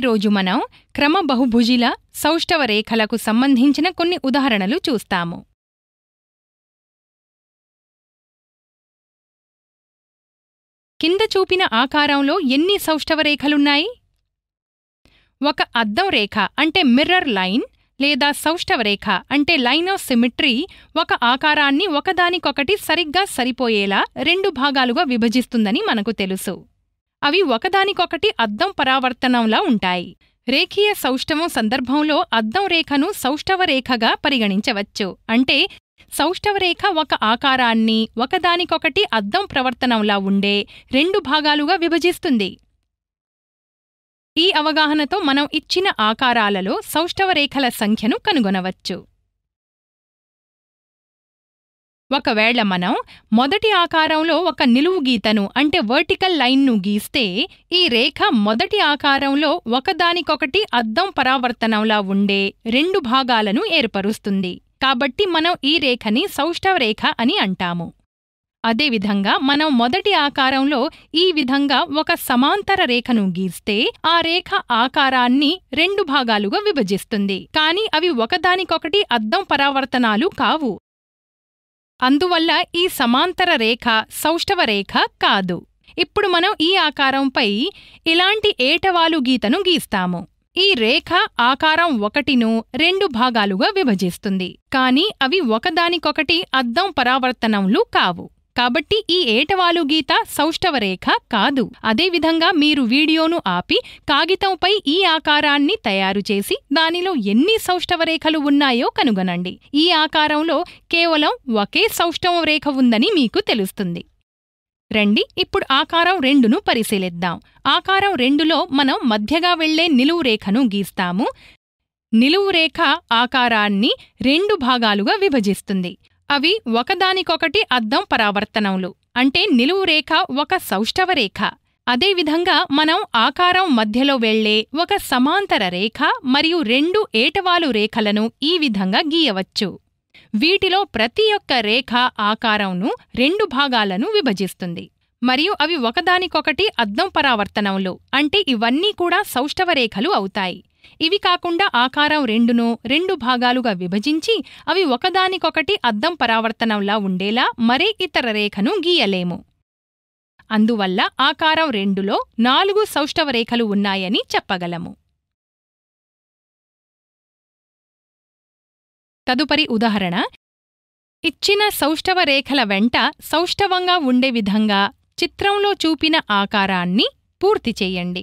ఈరోజు మనం క్రమ బహుభుజిల సౌష్ఠవ రేఖలకు సంబంధించిన కొన్ని ఉదాహరణలు చూస్తాము కింద చూపిన ఆకారంలో ఎన్ని సౌష్ఠవ రేఖలున్నాయి ఒక అద్దం రేఖ అంటే మిర్రర్ లైన్ లేదా సౌష్ఠవ రేఖ అంటే లైన్ ఆఫ్ సిమిట్రీ ఒక ఆకారాన్ని ఒకదానికొకటి సరిగ్గా సరిపోయేలా రెండు భాగాలుగా విభజిస్తుందని మనకు తెలుసు అవి ఒకదానికొకటి అద్దం పరావర్తనంలా ఉంటాయి రేఖీయ సౌష్టవం సందర్భంలో అద్దం రేఖను సౌష్టవ రేఖగా పరిగణించవచ్చు అంటే సౌష్టవ రేఖ ఒక ఆకారాన్ని ఒకదానికొకటి అద్దం ప్రవర్తనంలా ఉండే రెండు భాగాలుగా విభజిస్తుంది ఈ అవగాహనతో మనం ఇచ్చిన ఆకారాలలో సౌష్టవ రేఖల సంఖ్యను కనుగొనవచ్చు ఒకవేళ మనం మొదటి ఆకారంలో ఒక నిలువు గీతను అంటే వర్టికల్ లైన్ను గీస్తే ఈ రేఖ మొదటి ఆకారంలో ఒకదానికొకటి అద్దం పరావర్తనంలా ఉండే రెండు భాగాలను ఏర్పరుస్తుంది కాబట్టి మనం ఈ రేఖని సౌష్టవ రేఖ అని అంటాము అదేవిధంగా మనం మొదటి ఆకారంలో ఈ విధంగా ఒక సమాంతర రేఖను గీస్తే ఆ రేఖ ఆకారాన్ని రెండు భాగాలుగా విభజిస్తుంది కానీ అవి ఒకదానికొకటి అద్దం పరావర్తనాలు కావు అందువల్ల ఈ సమాంతర రేఖ సౌష్ఠవ రేఖ కాదు ఇప్పుడు మనం ఈ ఆకారంపై ఇలాంటి ఏటవాలు గీతను గీస్తాము ఈ రేఖ ఆకారం ఒకటిను రెండు భాగాలుగా విభజిస్తుంది కానీ అవి ఒకదానికొకటి అద్దం పరావర్తనంలు కావు కాబట్టి ఈ ఏటవాలు గీత సౌష్ఠవ రేఖ కాదు అదేవిధంగా మీరు వీడియోను ఆపి కాగితంపై ఈ ఆకారాన్ని తయారు చేసి దానిలో ఎన్ని సౌష్ఠవ రేఖలు ఉన్నాయో కనుగొనండి ఈ ఆకారంలో కేవలం ఒకే సౌష్ఠవ రేఖ ఉందని మీకు తెలుస్తుంది రండి ఇప్పుడు ఆకారం రెండును పరిశీలిద్దాం ఆకారం రెండులో మనం మధ్యగా వెళ్లే నిలువు రేఖను గీస్తాము నిలువు రేఖ ఆకారాన్ని రెండు భాగాలుగా విభజిస్తుంది అవి ఒకదానికొకటి అద్దం పరావర్తనములు అంటే నిలువు రేఖ ఒక సౌష్టవ రేఖ అదేవిధంగా మనం ఆకారం మధ్యలో వెళ్లే ఒక సమాంతర రేఖ మరియు రెండు ఏటవాలు రేఖలను ఈ విధంగా గీయవచ్చు వీటిలో ప్రతి ఒక్క రేఖ ఆకారంను రెండు భాగాలను విభజిస్తుంది మరియు అవి ఒకదానికొకటి అద్దం పరావర్తనములు అంటే ఇవన్నీ కూడా సౌష్టవ రేఖలు అవుతాయి ఇవి కాకుండా ఆకారం రెండును రెండు భాగాలుగా విభజించి అవి ఒకదానికొకటి అద్దం పరావర్తనంలా ఉండేలా మరే ఇతర రేఖను గీయలేము అందువల్ల ఆకారం రెండులో నాలుగు సౌష్టవ రేఖలు ఉన్నాయని చెప్పగలము తదుపరి ఉదాహరణ ఇచ్చిన సౌష్టవ రేఖల వెంట సౌష్టవంగా ఉండే విధంగా చిత్రంలో చూపిన ఆకారాన్ని పూర్తి చేయండి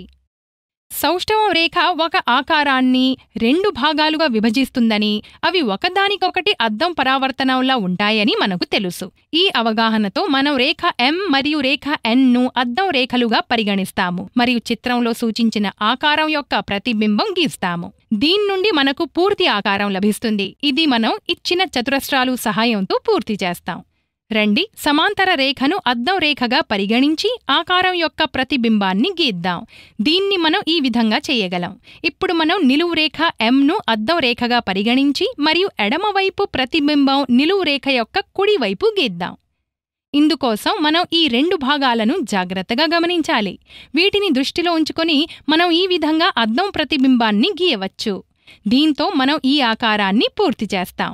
సౌష్ఠవం రేఖ ఒక ఆకారాన్ని రెండు భాగాలుగా విభజిస్తుందని అవి ఒకదానికొకటి అద్దం పరావర్తనంలా ఉంటాయని మనకు తెలుసు ఈ అవగాహనతో మనం రేఖ ఎం మరియు రేఖ ఎన్ ను అద్దం రేఖలుగా పరిగణిస్తాము మరియు చిత్రంలో సూచించిన ఆకారం యొక్క ప్రతిబింబం గీస్తాము దీని నుండి మనకు పూర్తి ఆకారం లభిస్తుంది ఇది మనం ఇచ్చిన చతురస్రాలు సహాయంతో పూర్తి చేస్తాం రండి సమాంతర రేఖను అద్దం రేఖగా పరిగణించి ఆకారం యొక్క ప్రతిబింబాన్ని గీద్దాం దీన్ని మనం ఈ విధంగా చేయగలం ఇప్పుడు మనం నిలువు రేఖ ఎంను అద్దం రేఖగా పరిగణించి మరియు ఎడమవైపు ప్రతిబింబం నిలువు రేఖ యొక్క కుడివైపు గీద్దాం ఇందుకోసం మనం ఈ రెండు భాగాలను జాగ్రత్తగా గమనించాలి వీటిని దృష్టిలో ఉంచుకొని మనం ఈ విధంగా అద్దం ప్రతిబింబాన్ని గీయవచ్చు దీంతో మనం ఈ ఆకారాన్ని పూర్తి చేస్తాం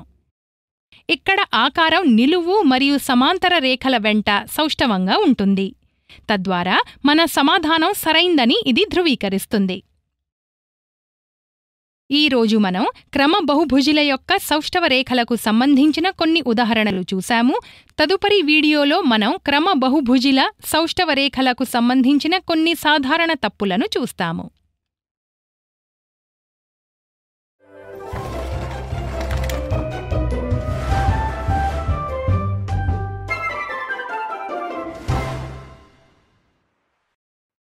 ఇక్కడ ఆకారం నిలువు మరియు సమాంతర రేఖల వెంట సౌష్టవంగా ఉంటుంది తద్వారా మన సమాధానం సరైందని ఇది ధృవీకరిస్తుంది ఈరోజు మనం క్రమ బహుభుజుల యొక్క సౌష్టవ రేఖలకు సంబంధించిన కొన్ని ఉదాహరణలు చూశాము తదుపరి వీడియోలో మనం క్రమ బహుభుజిల సౌష్టవ రేఖలకు సంబంధించిన కొన్ని సాధారణ తప్పులను చూస్తాము